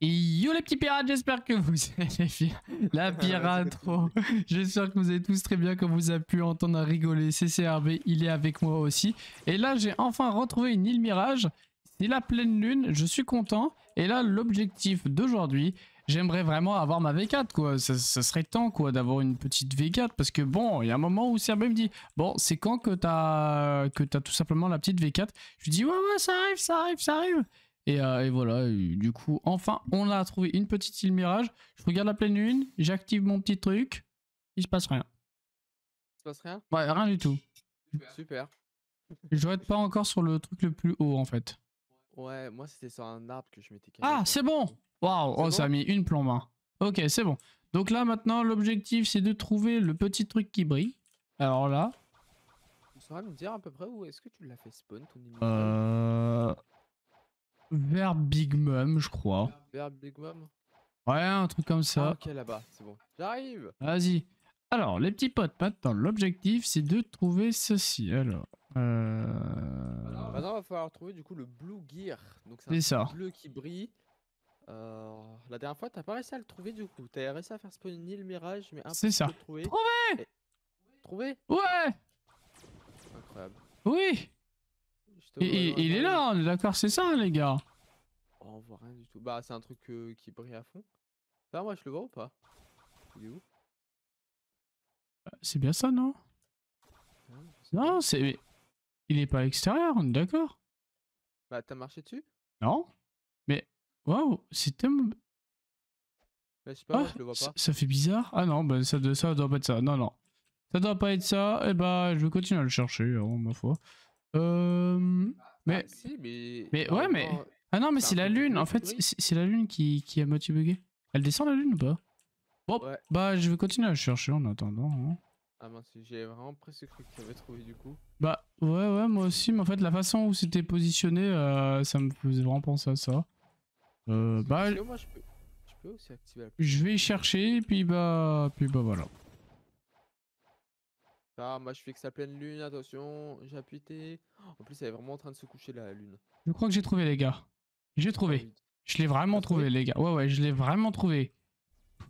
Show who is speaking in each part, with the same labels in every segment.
Speaker 1: yo les petits pirates, j'espère que vous allez bien. La ah, pirate trop j'espère que vous allez tous très bien que vous avez pu entendre rigoler. CCRB, il est avec moi aussi. Et là, j'ai enfin retrouvé une île Mirage. C'est la pleine lune, je suis content. Et là, l'objectif d'aujourd'hui, j'aimerais vraiment avoir ma V4 quoi. Ça, serait temps quoi d'avoir une petite V4 parce que bon, il y a un moment où CRB me dit bon, c'est quand que t'as que as tout simplement la petite V4. Je lui dis ouais ouais ça arrive, ça arrive, ça arrive. Euh, et, voilà, du coup, enfin, on a trouvé une petite île mirage. Je regarde la pleine lune, j'active mon petit truc, il se passe rien. se passe rien Ouais, rien du tout. Super. Je vais pas encore sur le truc le plus haut en fait.
Speaker 2: Ouais, moi c'était sur un arbre que je m'étais
Speaker 1: Ah, c'est bon Waouh, oh, ça a mis une plombe. Hein. Ok, c'est bon. Donc là maintenant, l'objectif c'est de trouver le petit truc qui brille. Alors là.
Speaker 2: Tu nous dire à peu près où est-ce que tu l'as fait spawn ton euh, mirage
Speaker 1: Ver Big Mum, je crois.
Speaker 2: Ver Big Mum
Speaker 1: Ouais, un truc comme ça. Ah, ok,
Speaker 2: là-bas, c'est bon. J'arrive
Speaker 1: Vas-y. Alors, les petits potes, maintenant, l'objectif, c'est de trouver ceci. Alors, euh... maintenant, il
Speaker 2: va falloir trouver, du coup, le Blue Gear. Donc, c'est ça. bleu qui brille. Euh, la dernière fois, t'as pas réussi à le trouver, du coup. T'as réussi à faire spawner île mirage, mais un peu ça. trouver. Trouver Trouver Ouais Incroyable. Oui il,
Speaker 1: il est là, on est d'accord, c'est ça, hein, les gars
Speaker 2: on voit rien du tout. Bah, c'est un truc euh, qui brille à fond. ça moi, je le vois ou pas où
Speaker 1: C'est bien ça, non hein, Non, c'est. Il est pas extérieur, on est d'accord
Speaker 2: Bah, t'as marché dessus
Speaker 1: Non. Mais. Waouh, c'est tellement.
Speaker 2: Bah, je le vois ah, pas. Ça, fait
Speaker 1: bizarre. Ah non, bah, ça, ça doit pas être ça. Non, non. Ça doit pas être ça. Et eh bah, je vais continuer à le chercher, hein, ma foi. Euh. Bah, mais. Mais ouais, mais. Ah non, mais c'est la lune, en fait, c'est la lune qui, qui a moitié Elle descend la lune ou pas Bon, bah je vais continuer à chercher en attendant. Hein.
Speaker 2: Ah mince, j'ai vraiment presque cru que tu avais trouvé du coup.
Speaker 1: Bah ouais, ouais, moi aussi, mais en fait, la façon où c'était positionné, euh, ça me faisait vraiment penser à ça. Euh, bah. je
Speaker 2: peux... je peux
Speaker 1: aussi vais chercher, puis bah. Puis bah voilà.
Speaker 2: Ah, moi je fixe la pleine lune, attention, j'ai En plus, elle est vraiment en train de se coucher la lune.
Speaker 1: Je crois que j'ai trouvé, les gars. J'ai trouvé. Ah, je l'ai vraiment trouvé, les gars. Ouais, ouais, je l'ai vraiment trouvé.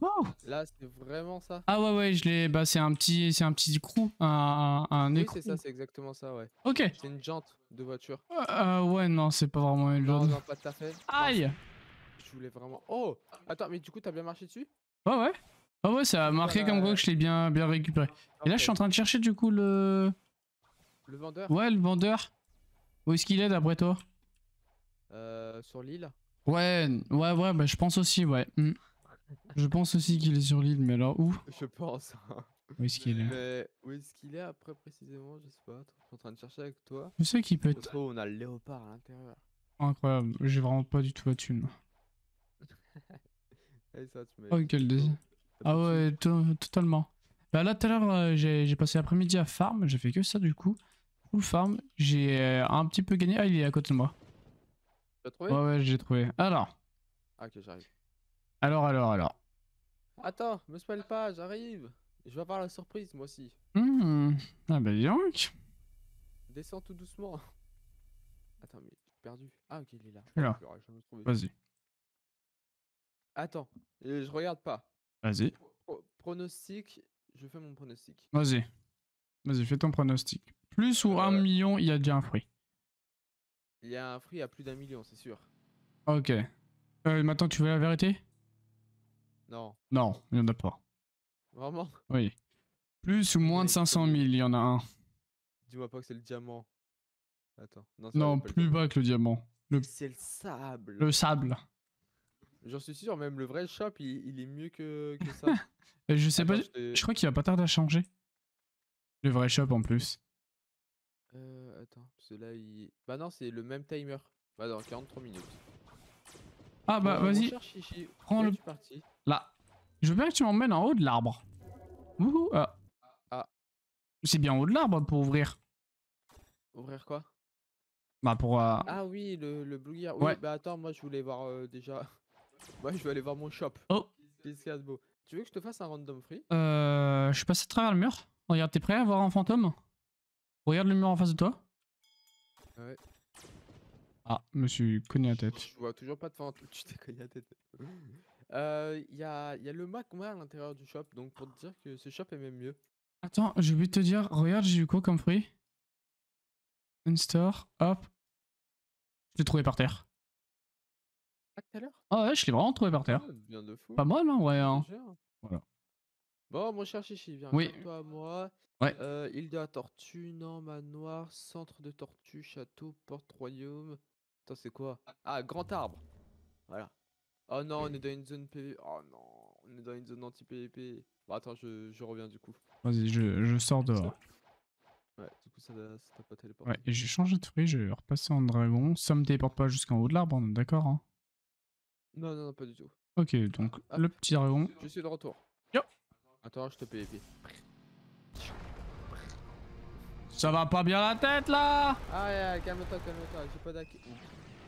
Speaker 2: Wow. Là, c'est vraiment ça.
Speaker 1: Ah ouais, ouais, je l'ai. Bah, c'est un petit, c'est un petit crew, un, un c'est ça,
Speaker 2: c'est exactement ça, ouais. Ok. C'est une jante de voiture.
Speaker 1: Euh, ouais, non, c'est pas vraiment une jante. Non, pas Aïe.
Speaker 2: je vraiment. Oh, attends, mais du coup, t'as bien marché dessus
Speaker 1: Ouais, ouais. Ah ouais, ça a marqué comme quoi que je l'ai bien, bien récupéré. Ah, Et là, je suis en train de chercher du coup le. Le vendeur. Ouais, le vendeur. Où est-ce qu'il est d'après toi
Speaker 2: euh, sur l'île.
Speaker 1: Ouais, ouais, ouais, bah, je pense aussi, ouais. Hmm. je pense aussi qu'il est sur l'île, mais alors où
Speaker 2: Je pense. Hein. Où est-ce qu'il est, Où est-ce qu'il est après précisément Je sais pas. Je suis en train de chercher avec toi. Je sais qu'il peut être. on a le léopard à l'intérieur.
Speaker 1: Incroyable, j'ai vraiment pas du tout la thune.
Speaker 2: Allez, ça, oh, quel
Speaker 1: désir. Ah ouais, totalement. Bah là, tout à l'heure, euh, j'ai passé l'après-midi à farm, j'ai fait que ça du coup. Full farm, j'ai euh, un petit peu gagné. Ah, il est à côté de moi. Ouais, ouais, j'ai trouvé. Alors. Ah, ok, j'arrive. Alors, alors, alors.
Speaker 2: Attends, me spoil pas, j'arrive. Je vais avoir la surprise, moi aussi.
Speaker 1: Mmh. Ah, bah, donc.
Speaker 2: Descends tout doucement. Attends, mais perdu. Ah, ok, il est là. Je Vas-y. Attends, euh, je regarde pas. Vas-y. pronostic, je fais mon pronostic.
Speaker 1: Vas-y. Vas-y, fais ton pronostic. Plus ou euh, un million, il y a déjà un fruit.
Speaker 2: Il y a un fruit à plus d'un million, c'est sûr.
Speaker 1: Ok. Euh, maintenant, tu veux la vérité Non. Non, il n'y en a pas. Vraiment Oui. Plus ou moins de 500 000, il y en a un.
Speaker 2: Dis-moi pas que c'est le diamant. Attends. Non, non plus
Speaker 1: bas que le diamant. C'est le sable. Le sable.
Speaker 2: J'en suis sûr, même le vrai shop, il, est mieux que, ça. je sais pas, je crois
Speaker 1: qu'il va pas tarder à changer. Le vrai shop en plus.
Speaker 2: Bah non, c'est le même timer. Bah dans 43 minutes. Ah bah vas-y, prends le...
Speaker 1: Là. Je veux bien que tu m'emmènes en haut de l'arbre. Euh. ah. C'est bien en haut de l'arbre pour ouvrir. Ouvrir quoi Bah pour... Euh,
Speaker 2: ah oui, le, le Blue Gear. bah attends, moi je voulais voir euh, déjà... Moi je vais aller voir mon shop. Oh. Tu veux que je te fasse un random free
Speaker 1: Euh... Je suis passé à travers le mur. Regarde, t'es prêt à voir un fantôme Regarde le mur en face de toi. Ah, je me suis cogné la tête. Je
Speaker 2: vois toujours pas de fente, tu t'es cogné la tête. Euh, il y, a, y a le Mac à l'intérieur du shop, donc pour te dire que ce shop est même mieux.
Speaker 1: Attends, j'ai vais te dire, regarde, j'ai eu quoi comme fruit Un store, hop. Je l'ai trouvé par terre. Ah, tout à l'heure Ah ouais, je l'ai vraiment trouvé par terre. Ah, pas mal, hein, ouais. Hein.
Speaker 2: Voilà. Bon, mon cher Chichi, viens hein, oui. toi à moi. Ouais. Euh, de la Tortue, non, manoir, centre de Tortue, château, porte royaume. Attends, c'est quoi Ah, ah grand arbre. Voilà. Oh non, on est dans une zone PVP. Oh non, on est dans une zone anti-PVP. Bon, attends, je, je, reviens du coup.
Speaker 1: Vas-y, je, je, sors dehors.
Speaker 2: Ouais, du coup, ça t'a pas téléporté. Ouais, j'ai
Speaker 1: changé de fruit, je vais repasser en dragon. Ça me téléporte pas jusqu'en haut de l'arbre, on est d'accord hein?
Speaker 2: Non, non, non, pas du tout.
Speaker 1: Ok, donc ah, ah. le petit dragon.
Speaker 2: Je suis de retour. Attends, je te PVP.
Speaker 1: Ça va pas bien la tête là
Speaker 2: Ah ouais, calme-toi, calme-toi, j'ai pas d'acquis.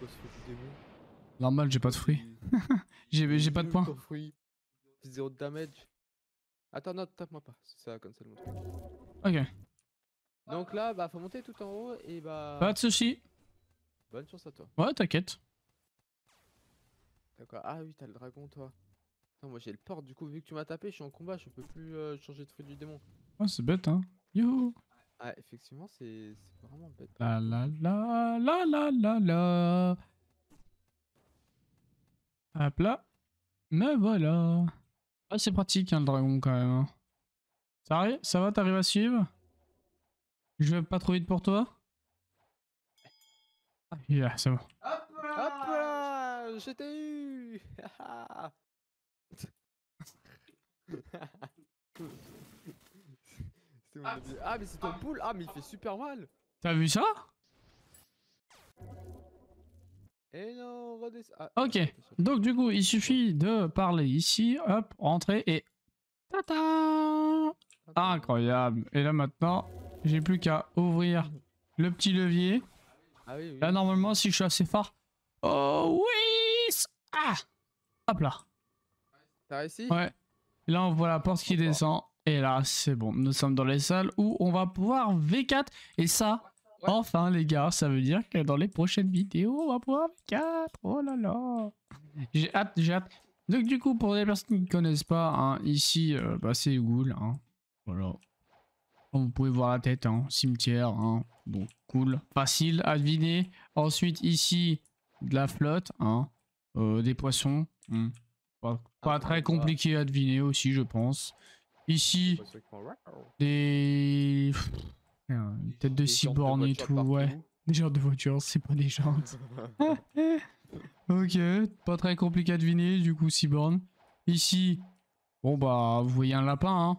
Speaker 2: Pourquoi j'ai pas de fruits.
Speaker 1: Normal, j'ai pas de fruits. j'ai pas de points.
Speaker 2: J'ai Zéro de damage. Attends, non, tape-moi pas. C'est ça, comme ça le montre. Ok. Donc là, bah faut monter tout en haut et bah. Pas de soucis. Bonne chance à toi.
Speaker 1: Ouais, t'inquiète.
Speaker 2: T'as quoi Ah oui, t'as le dragon toi. Attends moi j'ai le port, du coup, vu que tu m'as tapé, je suis en combat, je peux plus euh, changer de fruit du démon.
Speaker 1: Oh, c'est bête, hein. Yo
Speaker 2: Ah, effectivement, c'est vraiment bête.
Speaker 1: La la la la la la la Hop là. Me voilà. Ah, c'est pratique, hein, le dragon, quand même. Hein. Ça, arrive Ça va, t'arrives à suivre Je vais pas trop vite pour toi Ah, yeah, c'est bon. Hop là, Hop là Je t'ai eu
Speaker 2: ah, ah! ah, mais c'est ton ah. poule Ah, mais il fait super mal T'as vu ça eh ah,
Speaker 1: ok, donc du coup, il suffit de parler ici, hop, rentrer et... Tata Incroyable Et là maintenant, j'ai plus qu'à ouvrir le petit levier. Ah là normalement, si je suis assez fort... Oh oui Ah Hop là Ouais. Là, on voit la porte qui descend. Et là, c'est bon. Nous sommes dans les salles où on va pouvoir V4. Et ça, enfin, les gars, ça veut dire que dans les prochaines vidéos, on va pouvoir V4. Oh là là. J'ai hâte, j'ai hâte. Donc, du coup, pour les personnes qui ne connaissent pas, hein, ici, euh, bah, c'est Ghoul. Hein. Voilà. vous pouvez voir la tête, hein. cimetière. Hein. bon cool. Facile à deviner. Ensuite, ici, de la flotte. Euh, des poissons. Hmm. Pas, très compliqué à deviner aussi, je pense. Ici, hein. des... Une tête de cyborg et tout, ouais. Des genres de voitures, c'est pas des gens. ok, pas très compliqué à deviner, du coup, cyborg. Ici, bon bah, vous voyez un lapin, hein.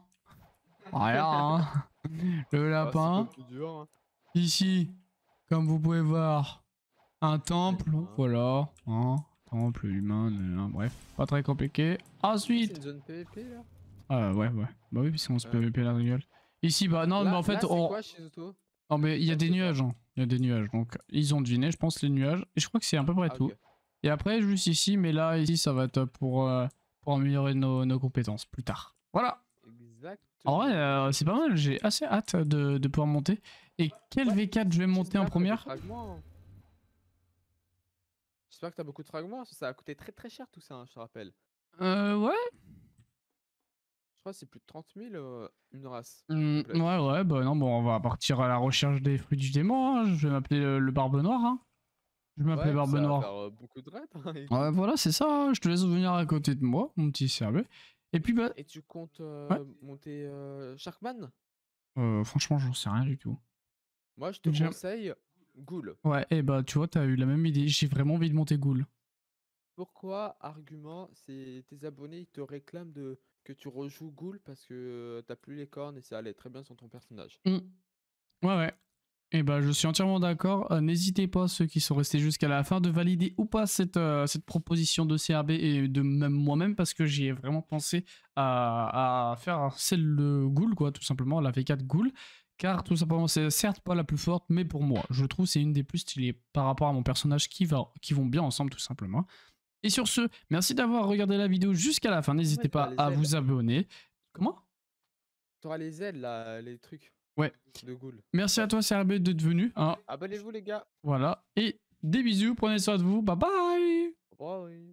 Speaker 1: Voilà, hein. Ah, Le lapin. Hein. Ici, comme vous pouvez voir, un temple, voilà, hein humain humain, bref, pas très compliqué. Ensuite. Ah ouais, ouais. Bah oui, puisqu'on se PVP là, rigole. Ici, bah non, mais en fait, on. non, mais il y a des nuages, hein. Il y a des nuages. Donc, ils ont deviné, je pense, les nuages. Et je crois que c'est à peu près ah, tout. Et après, juste ici, mais là, ici, ça va être pour, euh, pour améliorer nos, compétences plus tard. Voilà. En vrai, euh, c'est pas mal. J'ai assez hâte de, pouvoir monter. Et quel V4 je vais monter en première
Speaker 2: J'espère que t'as beaucoup de fragments. Ça a coûté très très cher tout ça, hein, je te rappelle. Euh, ouais. Je crois que c'est plus de 30 000 euh, une race. Mmh,
Speaker 1: ouais, ouais, bah non, bon, on va partir à la recherche des fruits du démon. Hein. Je vais m'appeler euh, le, Barbe Noire. Hein.
Speaker 2: Je vais m'appeler Barbe Noire. Euh, beaucoup de ouais,
Speaker 1: voilà, c'est ça. Je te laisse venir à côté de moi, mon petit cerveau.
Speaker 2: Et puis, bah. Et tu comptes monter Sharkman
Speaker 1: Franchement, j'en sais rien du tout.
Speaker 2: Moi, je te conseille Ghoul.
Speaker 1: Ouais, et eh bah tu vois, t'as eu la même idée. J'ai vraiment envie de monter Ghoul.
Speaker 2: Pourquoi argument C'est tes abonnés ils te réclament de que tu rejoues Ghoul parce que euh, t'as plus les cornes et ça allait très bien sur ton personnage.
Speaker 1: Mmh. Ouais ouais. Et eh bah je suis entièrement d'accord. Euh, n'hésitez pas ceux qui sont restés jusqu'à la fin de valider ou pas cette, euh, cette proposition de CRB et de même moi-même parce que j'y ai vraiment pensé à, à faire celle de Ghoul quoi tout simplement la V4 Ghoul car tout simplement, c'est certes pas la plus forte, mais pour moi, je trouve c'est une des plus stylées par rapport à mon personnage qui, va, qui vont bien ensemble tout simplement. Et sur ce, merci d'avoir regardé la vidéo jusqu'à la fin. N'hésitez pas à vous abonner. Comment
Speaker 2: T'auras les ailes là, les trucs. Ouais. De
Speaker 1: Merci à toi CRB d'être venu. Hein. Abonnez-vous les gars. Voilà. Et des bisous, prenez soin de vous. Bye bye.
Speaker 2: Bye.